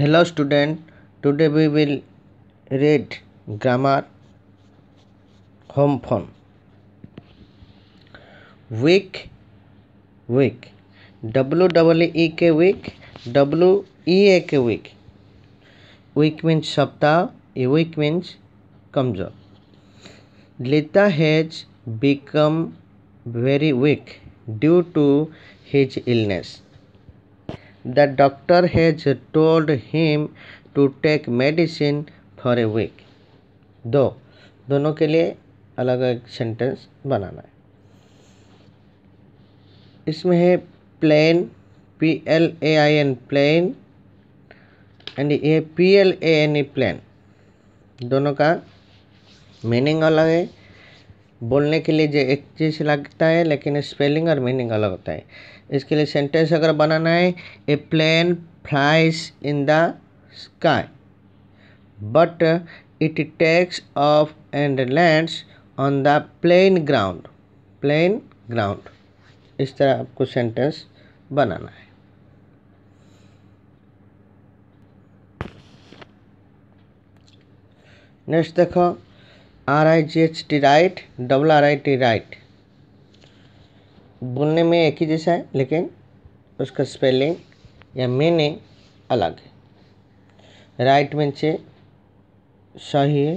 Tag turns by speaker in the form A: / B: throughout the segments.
A: hello student today we will read grammar home phone week week w double e k week w e a k week week means सप्ताह a week means कमजोर lita has become very weak due to his illness The doctor has told him to take medicine for a week. दो दोनों के लिए अलग अलग sentence बनाना है इसमें है plane P L A I N plain and ये P L A N E plane दोनों का मीनिंग अलग है बोलने के लिए जो एक चीज लगता है लेकिन स्पेलिंग और मीनिंग अलग होता है इसके लिए सेंटेंस अगर बनाना है a plane flies in the sky but it takes off and lands on the plane ground plane ground इस तरह आपको सेंटेंस बनाना है नेक्स्ट देखो R I G H T right double R I T write बोलने में एक ही जैसा है लेकिन उसका स्पेलिंग या मीनिंग अलग है राइट में से सही है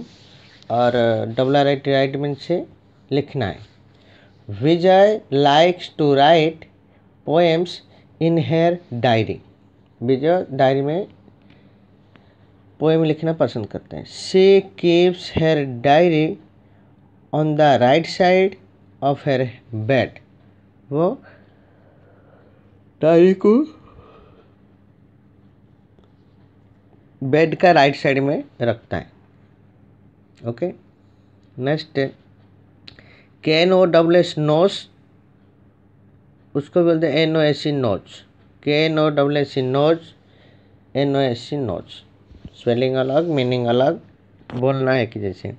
A: और double R I T write में से लिखना है Vijay likes to write poems in her diary Vijay diary में पोएम लिखना पसंद करते हैं she keeps her diary on the right side of her bed वो डायरी को बेड का राइट साइड में रखता है okay next K N O W S knows उसको बोलते हैं N O S C nose K N O W S C नोच एन ओ एस सी नोच स्वेलिंग अलग मीनिंग अलग बोलना है कि जैसे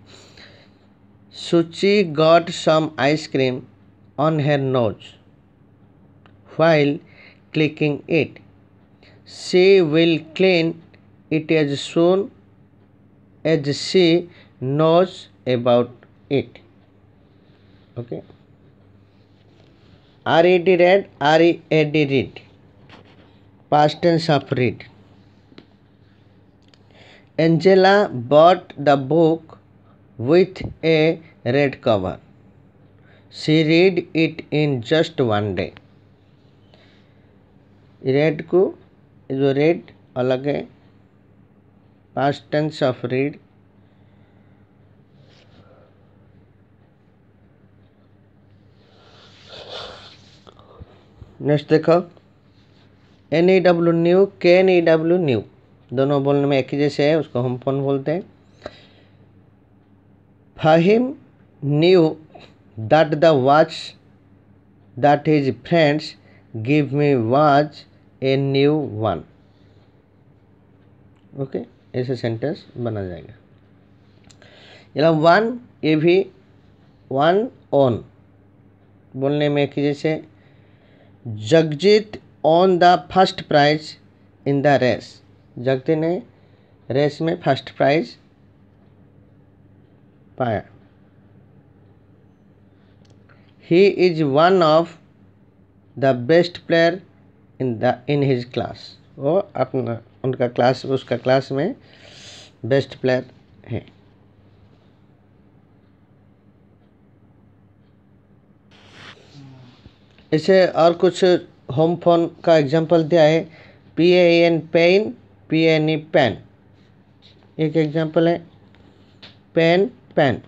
A: Suzy got some ice cream on her nose while licking it she will clean it as soon as she knows about it okay R E D red R E A D read past and सफ read Angela bought the book with a red cover. She read it in just one day. Red को जो red अलग है past tense of read. Next देखो N E W new K N E W knew दोनों बोलने में एक ही जैसे है उसको हम फोन बोलते हैं Fahim knew that the watch that is friends give me watch a new one okay ऐसे सेंटेंस बना जाएगा या वन ये भी वन ऑन बोलने में एक ही जैसे Jagjit on the first prize in the race Jagti ने रेस में फर्स्ट प्राइज पाया he is one of the best player in the in his class वो अपना उनका क्लास उसका क्लास में बेस्ट प्लेयर है इसे और कुछ होम फोन का एग्जांपल दिया है P A N pen P N E pen एक एग्जांपल है pen pen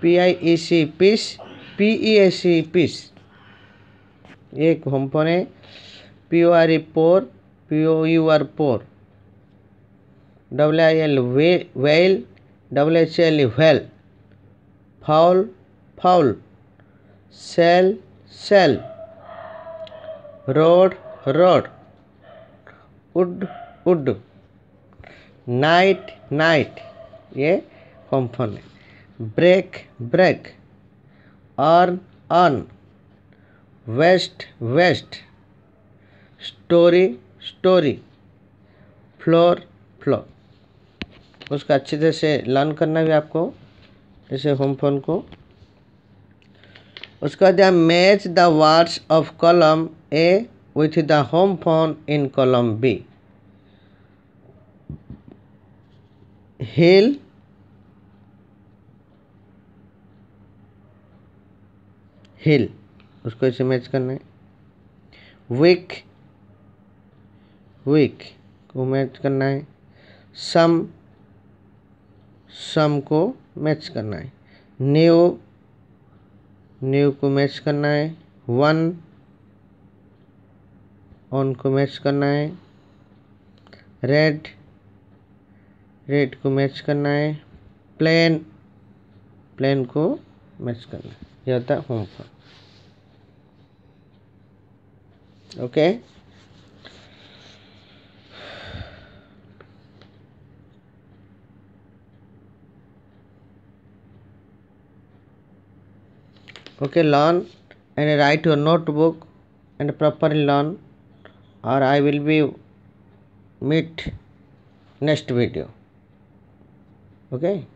A: P I E C piece P E A C piece एक होमफोन है P O R E pore P O U R pour W I L E wail W H L whale foul fowl sail sale road rode wood would night knight ये phone है break brake earn urn waste waist story story floor flour उसका अच्छे तरह से learn करना भी आपको जैसे होम फोन को उसके बाद match the words of column A with the home phone in column B. Hill hill उसको ऐसे मैच करना है विक विक को मैच करना है सम सम को मैच करना है न्यू न्यू को मैच करना है वन ऑन को मैच करना है रेड रेड को मैच करना है प्लेन प्लेन को मैच करना है यह होता है home homework okay okay learn and write your notebook and properly learn or I will be meet next video okay